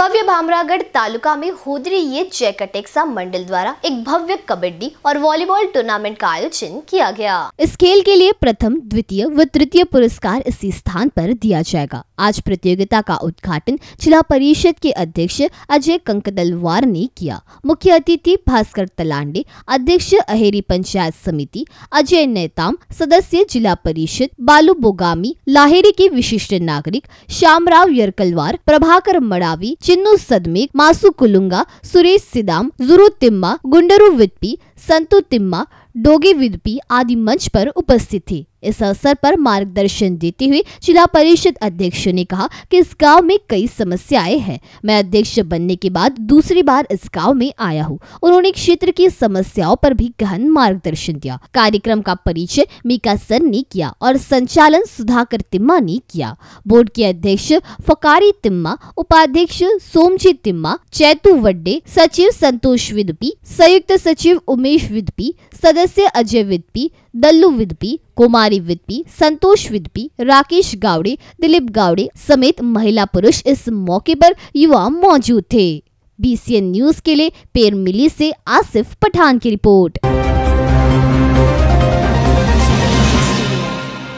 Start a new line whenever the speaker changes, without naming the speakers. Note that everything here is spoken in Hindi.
भव्य भामरागढ़ तालुका में होदरी ये जैक मंडल द्वारा एक भव्य कबड्डी और वॉलीबॉल टूर्नामेंट का आयोजन किया गया इस खेल के लिए प्रथम द्वितीय व तृतीय पुरस्कार इसी स्थान पर दिया जाएगा आज प्रतियोगिता का उद्घाटन जिला परिषद के अध्यक्ष अजय कंकदलवार ने किया मुख्य अतिथि भास्कर तलांडे अध्यक्ष अहेरी पंचायत समिति अजय नेताम सदस्य जिला परिषद बालू बोगामी लाहेरी के विशिष्ट नागरिक श्यामराव यरकलवार प्रभाकर मड़ावी चिन्नू सदमे मासू कुलुंगा सुरेश सिदाम जुरु तिम्मा गुंडरू वित्पी संतु तिम्मा डोगे विदपी आदि मंच पर उपस्थित थी इस अवसर पर मार्गदर्शन देते हुए जिला परिषद अध्यक्ष ने कहा कि इस गांव में कई समस्याएं हैं मैं अध्यक्ष बनने के बाद दूसरी बार इस गांव में आया हूं उन्होंने क्षेत्र की समस्याओं पर भी गहन मार्गदर्शन दिया कार्यक्रम का परिचय मीका सर ने किया और संचालन सुधाकर तिम्मा ने किया बोर्ड के अध्यक्ष फकारी तिम्मा उपाध्यक्ष सोमजी तिम्मा चैतु वड्डे सचिव संतोष विदपी संयुक्त सचिव उमेश विदपी सदस्य सदस्य अजय विदपी दल्लू विदपी कुमारी विदपी संतोष विदपी राकेश गावड़े दिलीप गावड़े समेत महिला पुरुष इस मौके पर युवा मौजूद थे बीसीएन न्यूज के लिए पेर मिली से आसिफ पठान की रिपोर्ट